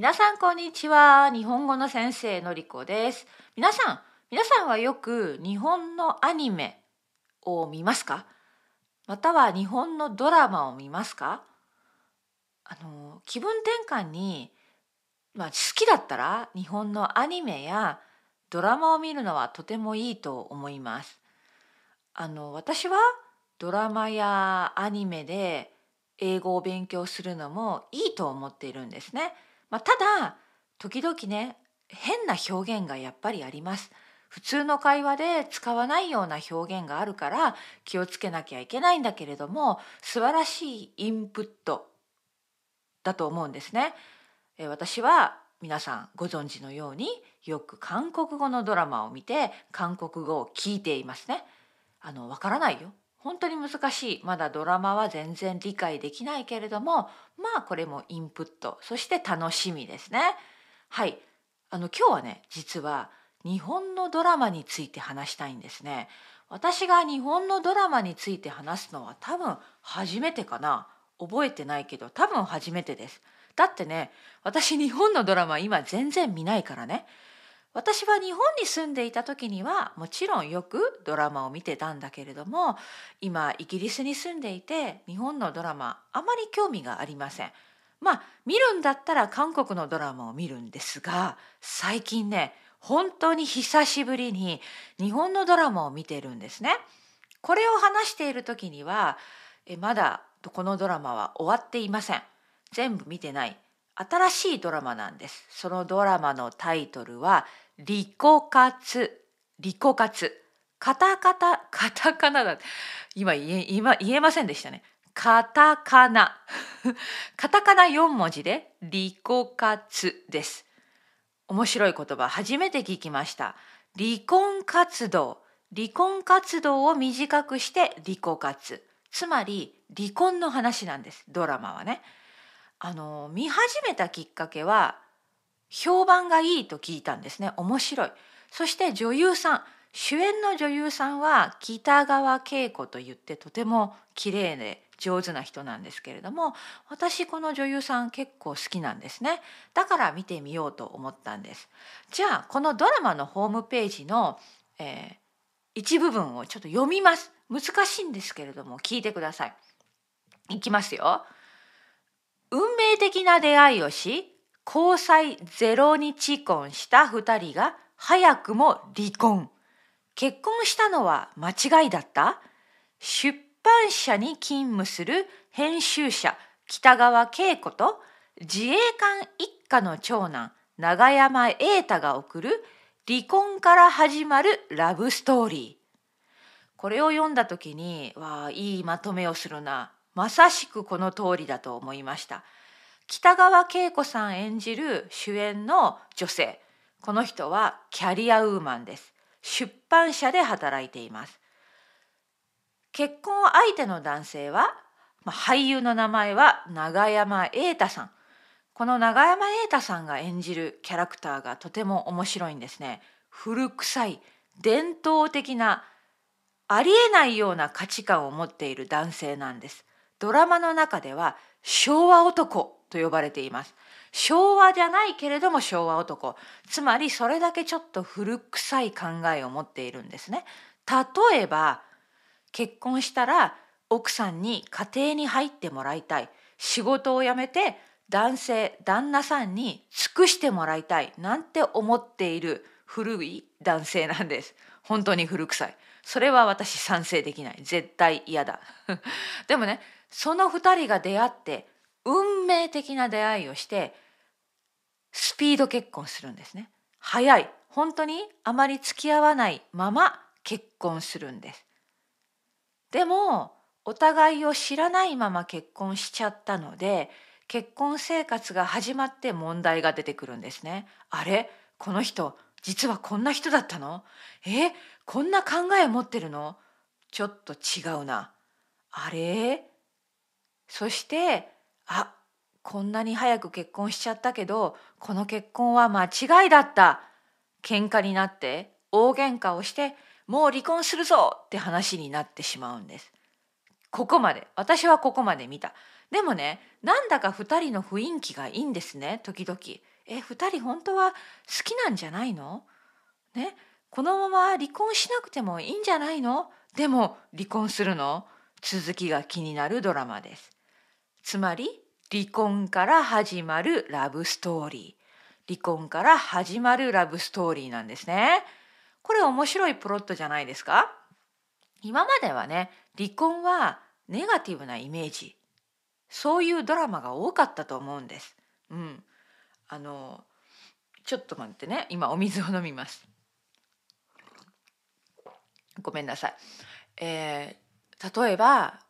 皆さんこんにちは日本語の先生のりこです皆さん皆さんはよく日本のアニメを見ますかまたは日本のドラマを見ますかあの気分転換にまあ、好きだったら日本のアニメやドラマを見るのはとてもいいと思います。あの私はドラマやアニメで英語を勉強するのもいいと思っているんですね。まあ、ただ時々ね変な表現がやっぱりあります。普通の会話で使わないような表現があるから気をつけなきゃいけないんだけれども素晴らしいインプットだと思うんですね。え私は皆さんご存知のようによく韓国語のドラマを見て韓国語を聞いていますね。あのわからないよ。本当に難しいまだドラマは全然理解できないけれどもまあこれもインプットそして楽しみですねはいあの今日はね実は日本のドラマについて話したいんですね私が日本のドラマについて話すのは多分初めてかな覚えてないけど多分初めてですだってね私日本のドラマ今全然見ないからね私は日本に住んでいた時にはもちろんよくドラマを見てたんだけれども今イギリスに住んでいて日本のドラマあまり興味がありません。まあ見るんだったら韓国のドラマを見るんですが最近ね本当に久しぶりに日本のドラマを見てるんですね。これを話している時にはえまだこのドラマは終わっていません。全部見てない。新しいドラマなんです。そのドラマのタイトルはリコカツ、リコカツ。カタカタ、カタカナだ。今言え、今言えませんでしたね。カタカナ。カタカナ4文字でリコカツです。面白い言葉、初めて聞きました。離婚活動。離婚活動を短くしてリコカツ。つまり離婚の話なんです。ドラマはね。あの見始めたきっかけは評判がいいと聞いたんですね面白いそして女優さん主演の女優さんは北川景子といってとても綺麗で上手な人なんですけれども私この女優さん結構好きなんですねだから見てみようと思ったんですじゃあこのドラマのホームページの、えー、一部分をちょっと読みます難しいんですけれども聞いてくださいいきますよ運命的な出会いをし交際ゼロ日婚した2人が早くも離婚結婚したのは間違いだった出版社に勤務する編集者北川景子と自衛官一家の長男永山瑛太が送る離婚から始まるラブストーリーこれを読んだ時にわあいいまとめをするなまさしくこの通りだと思いました北川景子さん演じる主演の女性この人はキャリアウーマンです出版社で働いています結婚相手の男性は、まあ、俳優の名前は永山瑛太さんこの永山瑛太さんが演じるキャラクターがとても面白いんですね古臭い伝統的なありえないような価値観を持っている男性なんですドラマの中では昭和男と呼ばれています。昭和じゃないけれども昭和男つまりそれだけちょっと古臭い考えを持っているんですね。例えば結婚したら奥さんに家庭に入ってもらいたい仕事を辞めて男性旦那さんに尽くしてもらいたいなんて思っている古い男性なんです。本当に古臭い。それは私賛成できない絶対嫌だ でもねその2人が出会って運命的な出会いをしてスピード結婚するんですね早い本当にあまり付き合わないまま結婚するんですでもお互いを知らないまま結婚しちゃったので結婚生活が始まって問題が出てくるんですねあれこの人実はこんな人だったのえこんな考えを持ってるのちょっと違うな。あれそしてあこんなに早く結婚しちゃったけどこの結婚は間違いだった喧嘩になって大喧嘩をしてもう離婚するぞって話になってしまうんです。ここまで私はここまで見た。でもねなんだか2人の雰囲気がいいんですね時々。え2人本当は好きなんじゃないのねこのまま離婚しなくてもいいんじゃないのでも離婚するの続きが気になるドラマです。つまり離婚から始まるラブストーリー離婚から始まるラブストーリーなんですね。これ面白いプロットじゃないですか今まではね離婚はネガティブなイメージそういうドラマが多かったと思うんです。うん、あのちょっと待ってね今お水を飲みますごめんなさい、えー、例えば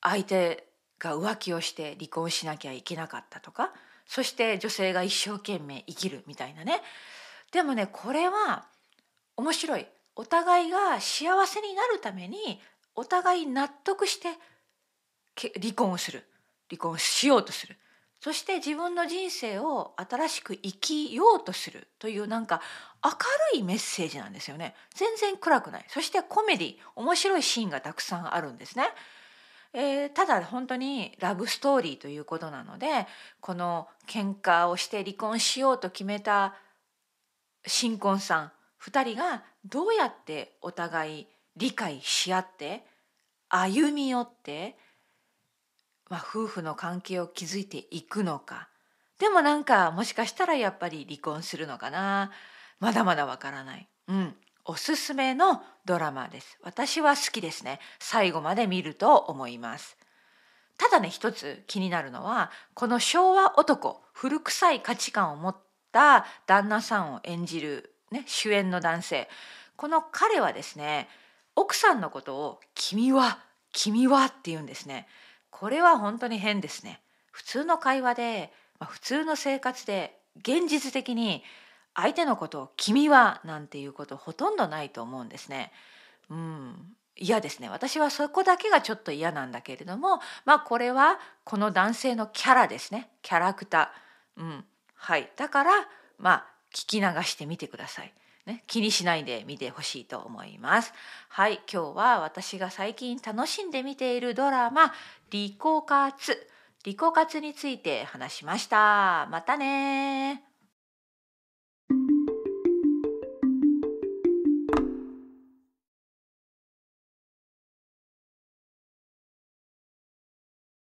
相手が浮気をして離婚しなきゃいけなかったとかそして女性が一生懸命生きるみたいなねでもねこれは面白いお互いが幸せになるためにお互い納得して離婚をする離婚しようとするそして自分の人生を新しく生きようとするというなんか明るいメッセージなんですよね全然暗くないそしてコメディ面白いシーンがたくさんあるんですね、えー、ただ本当にラブストーリーということなのでこの喧嘩をして離婚しようと決めた新婚さん2人がどうやってお互い理解し合って歩み寄ってまあ、夫婦の関係を築いていくのかでもなんかもしかしたらやっぱり離婚するのかなまだまだわからない、うん、おすすめのドラマです私は好きですね最後まで見ると思いますただね一つ気になるのはこの昭和男古臭い価値観を持った旦那さんを演じる、ね、主演の男性この彼はですね奥さんのことを「君は君は」って言うんですね。これは本当に変ですね普通の会話で、ま普通の生活で現実的に相手のことを「君は」なんていうことほとんどないと思うんですね。うん嫌ですね私はそこだけがちょっと嫌なんだけれどもまあこれはこの男性のキャラですねキャラクター、うん、はいだからまあ聞き流してみてください。ね、気にしないで見てほしいと思います。はい、今日は私が最近楽しんで見ているドラマ「リコカツ」「リコカツ」について話しました。またね